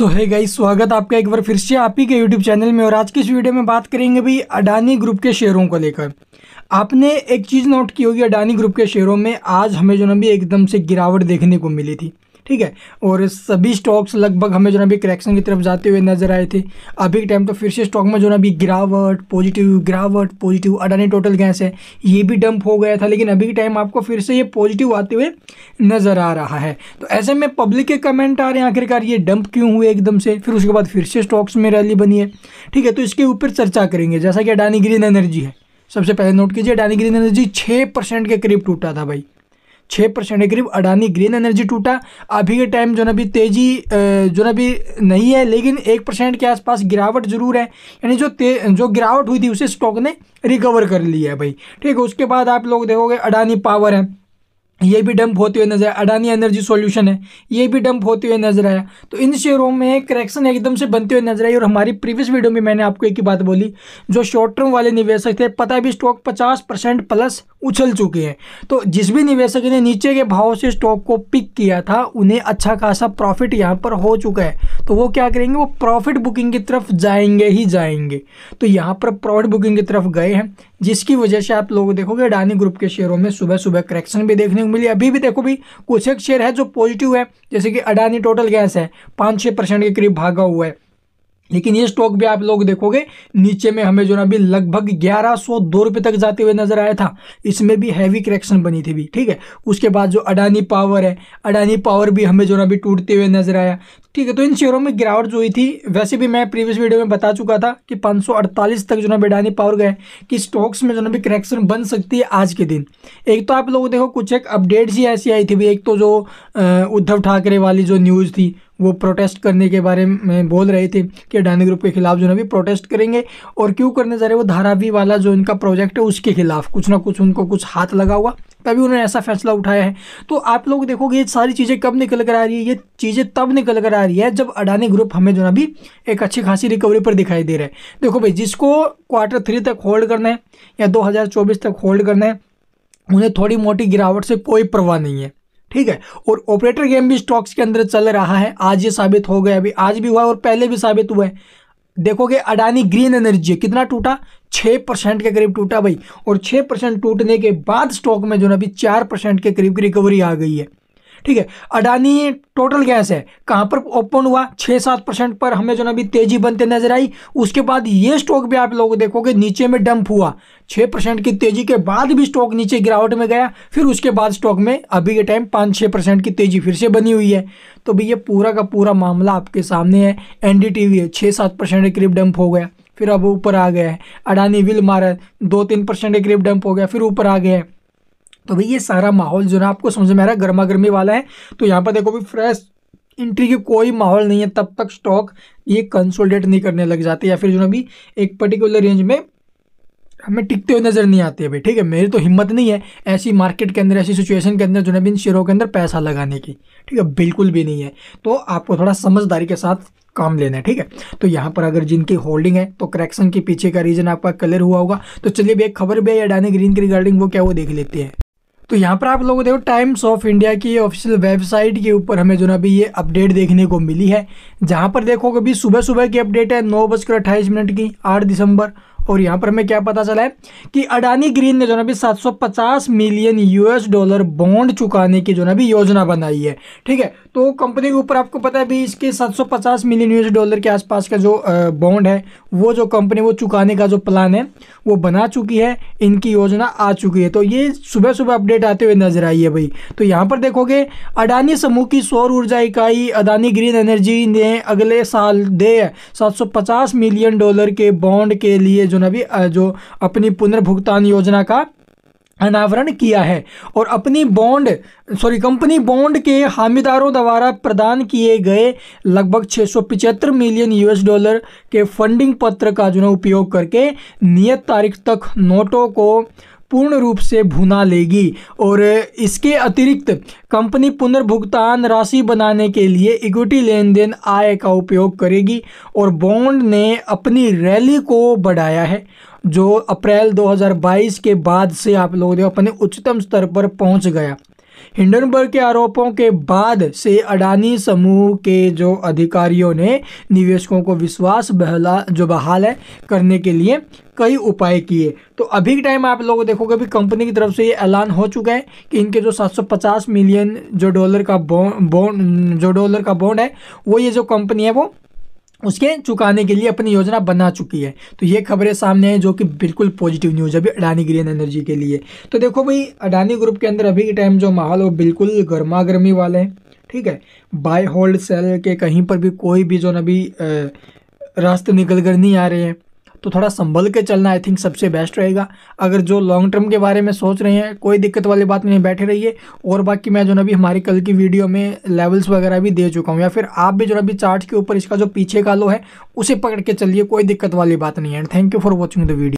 सो है गई स्वागत आपका एक बार फिर से आप ही के यूट्यूब चैनल में और आज के इस वीडियो में बात करेंगे भाई अडानी ग्रुप के शेयरों को लेकर आपने एक चीज़ नोट की होगी अडानी ग्रुप के शेयरों में आज हमें जो ना भी एकदम से गिरावट देखने को मिली थी ठीक है और सभी स्टॉक्स लगभग हमें जो ना अभी करेक्शन की तरफ जाते हुए नजर आए थे अभी के टाइम तो फिर से स्टॉक में जो ना अभी गिरावट पॉजिटिव गिरावट पॉजिटिव अडानी टोटल गैस है ये भी डंप हो गया था लेकिन अभी के टाइम आपको फिर से ये पॉजिटिव आते हुए नज़र आ रहा है तो ऐसे में पब्लिक के कमेंट आ रहे हैं आखिरकार ये डंप क्यों हुए एकदम से फिर उसके बाद फिर से स्टॉक्स में रैली बनी है ठीक है तो इसके ऊपर चर्चा करेंगे जैसा कि अडानी ग्रीन एनर्जी है सबसे पहले नोट कीजिए अडानी ग्रीन एनर्जी छः परसेंट के करीब टूटा था भाई छः परसेंट के करीब अडानी ग्रीन एनर्जी टूटा अभी के टाइम जो ना अभी तेज़ी जो ना भी नहीं है लेकिन एक परसेंट के आसपास गिरावट जरूर है यानी जो जो गिरावट हुई थी उसे स्टॉक ने रिकवर कर लिया है भाई ठीक है उसके बाद आप लोग देखोगे अडानी पावर है ये भी डंप होते हुए नजर आया अडानी एनर्जी सॉल्यूशन है ये भी डंप होते हुए नजर आया तो इन शेयरों में करेक्शन एकदम से बनते हुए नजर आई और हमारी प्रीवियस वीडियो में मैंने आपको एक ही बात बोली जो शॉर्ट टर्म वाले निवेशक थे पता भी स्टॉक 50 परसेंट प्लस उछल चुके हैं तो जिस भी निवेशक ने नीचे के भाव से स्टॉक को पिक किया था उन्हें अच्छा खासा प्रॉफिट यहाँ पर हो चुका है तो वो क्या करेंगे वो प्रॉफिट बुकिंग की तरफ जाएंगे ही जाएंगे तो यहाँ पर प्रॉफिट बुकिंग की तरफ गए हैं जिसकी वजह से आप लोग देखोगे अडानी ग्रुप के शेयरों में सुबह सुबह करेक्शन भी देखने को मिली अभी भी देखो भी कुछ एक शेयर है जो पॉजिटिव है जैसे कि अडानी टोटल गैस है पाँच छः परसेंट के करीब भागा हुआ है लेकिन ये स्टॉक भी आप लोग देखोगे नीचे में हमें जो ना अभी लगभग ग्यारह सौ दो रुपये तक जाते हुए नजर आया था इसमें भी हैवी करेक्शन बनी थी भी ठीक है उसके बाद जो अडानी पावर है अडानी पावर भी हमें जो ना अभी टूटते हुए नजर आया ठीक है तो इन शेयरों में गिरावट जो हुई थी वैसे भी मैं प्रीवियस वीडियो में बता चुका था कि पाँच तक जो ना अडानी पावर गए कि स्टॉक्स में जो ना भी करेक्शन बन सकती है आज के दिन एक तो आप लोग देखो कुछ एक अपडेट्स ही ऐसी आई थी भी एक तो जो उद्धव ठाकरे वाली जो न्यूज़ थी वो प्रोटेस्ट करने के बारे में बोल रहे थे कि अडानी ग्रुप के खिलाफ जो है भी प्रोटेस्ट करेंगे और क्यों करने जा रहे वो धारावी वाला जो इनका प्रोजेक्ट है उसके खिलाफ कुछ ना कुछ उनको कुछ हाथ लगा हुआ तभी उन्होंने ऐसा फैसला उठाया है तो आप लोग देखोगे ये सारी चीज़ें कब निकल कर आ रही है ये चीज़ें तब निकल कर आ रही है जब अडानी ग्रुप हमें जो ना भी एक अच्छी खासी रिकवरी पर दिखाई दे रहा है देखो भाई जिसको क्वार्टर थ्री तक होल्ड करना है या दो तक होल्ड करना है उन्हें थोड़ी मोटी गिरावट से कोई परवाह नहीं है ठीक है और ऑपरेटर गेम भी स्टॉक्स के अंदर चल रहा है आज ये साबित हो गया अभी आज भी हुआ और पहले भी साबित हुआ है देखोगे अडानी ग्रीन एनर्जी कितना टूटा छः परसेंट के करीब टूटा भाई और छः परसेंट टूटने के बाद स्टॉक में जो है अभी चार परसेंट के करीब की रिकवरी आ गई है ठीक है अडानी टोटल गैस है कहाँ पर ओपन हुआ छः सात परसेंट पर हमें जो ना अभी तेजी बनते नजर आई उसके बाद ये स्टॉक भी आप लोग देखोगे नीचे में डंप हुआ छः परसेंट की तेजी के बाद भी स्टॉक नीचे गिरावट में गया फिर उसके बाद स्टॉक में अभी के टाइम पाँच छः परसेंट की तेजी फिर से बनी हुई है तो भाई ये पूरा का पूरा मामला आपके सामने है एन है छः सात परसेंट के करीब डंप हो गया फिर अब ऊपर आ गया है अडानी विल मारा दो तीन परसेंट के करीब डंप हो गया फिर ऊपर आ गया है तो भाई ये सारा माहौल जो ना आपको समझ में आ रहा है गर्मा गर्मी वाला है तो यहाँ पर देखो भी फ्रेश इंट्री की कोई माहौल नहीं है तब तक स्टॉक ये कंसोलिडेट नहीं करने लग जाते या फिर जो ना भी एक पर्टिकुलर रेंज में हमें टिकते हुए नज़र नहीं आते भाई ठीक है मेरी तो हिम्मत नहीं है ऐसी मार्केट के अंदर ऐसी सिचुएशन के अंदर जो भी इन शेयरों के अंदर पैसा लगाने की ठीक है बिल्कुल भी नहीं है तो आपको थोड़ा समझदारी के साथ काम लेना है ठीक है तो यहाँ पर अगर जिनकी होल्डिंग है तो करेक्शन के पीछे का रीजन आपका क्लियर हुआ होगा तो चलिए भी एक खबर भी है या डाने ग्रीन की रिगार्डिंग वो क्या वो देख लेते हैं तो यहाँ पर आप लोगों को देखो टाइम्स ऑफ इंडिया की ऑफिशियल वेबसाइट के ऊपर हमें जो ना अभी ये अपडेट देखने को मिली है जहाँ पर देखो अभी सुबह सुबह की अपडेट है नौ बजकर अट्ठाईस मिनट की आठ दिसंबर और यहाँ पर हमें क्या पता चला है कि अडानी ग्रीन ने जो ना भी 750 मिलियन यूएस डॉलर बॉन्ड चुकाने की जो ना भी योजना बनाई है ठीक है तो कंपनी के ऊपर आपको पता है भी इसके 750 मिलियन यूएस डॉलर के आसपास का जो बॉन्ड है वो जो कंपनी वो चुकाने का जो प्लान है वो बना चुकी है इनकी योजना आ चुकी है तो ये सुबह सुबह अपडेट आते हुए नजर आई है भाई तो यहाँ पर देखोगे अडानी समूह की सौर ऊर्जा इकाई अडानी ग्रीन एनर्जी ने अगले साल दे सात मिलियन डॉलर के बॉन्ड के लिए जो ना भी जो अपनी पुनर्भुगतान योजना का अनावरण किया है और अपनी बॉन्ड सॉरी कंपनी बॉन्ड के हामीदारों द्वारा प्रदान किए गए लगभग छः मिलियन यूएस डॉलर के फंडिंग पत्र का जो है उपयोग करके नियत तारीख तक नोटों को पूर्ण रूप से भुना लेगी और इसके अतिरिक्त कंपनी पुनर्भुगतान राशि बनाने के लिए इक्विटी लेन देन आय का उपयोग करेगी और बॉन्ड ने अपनी रैली को बढ़ाया है जो अप्रैल 2022 के बाद से आप लोग देखो अपने उच्चतम स्तर पर पहुंच गया हिंडनबर्ग के आरोपों के बाद से अडानी समूह के जो अधिकारियों ने निवेशकों को विश्वास बहला जो बहाल है करने के लिए कई उपाय किए तो अभी के टाइम आप लोग देखोगे अभी कंपनी की तरफ से ये ऐलान हो चुका है कि इनके जो 750 मिलियन जो डॉलर का बॉन्ड जो डॉलर का बॉन्ड है वो ये जो कंपनी है वो उसके चुकाने के लिए अपनी योजना बना चुकी है तो ये खबरें सामने आई जो कि बिल्कुल पॉजिटिव न्यूज़ है अभी अडानी ग्रीन एनर्जी के लिए तो देखो भाई अडानी ग्रुप के अंदर अभी के टाइम जो माहौल वो बिल्कुल गर्मा गर्मी वाले हैं ठीक है बाय होल्ड सेल के कहीं पर भी कोई भी जो ना अभी रास्ते निकल कर नहीं आ रहे हैं तो थोड़ा संभल के चलना आई थिंक सबसे बेस्ट रहेगा अगर जो लॉन्ग टर्म के बारे में सोच रहे हैं कोई दिक्कत वाली बात नहीं बैठे रहिए और बाकी मैं जो ना अभी हमारी कल की वीडियो में लेवल्स वगैरह भी दे चुका हूँ या फिर आप भी जो अभी चार्ट के ऊपर इसका जो पीछे का लो है उसे पकड़ के चलिए कोई दिक्कत वाली बात नहीं है thank you for watching the video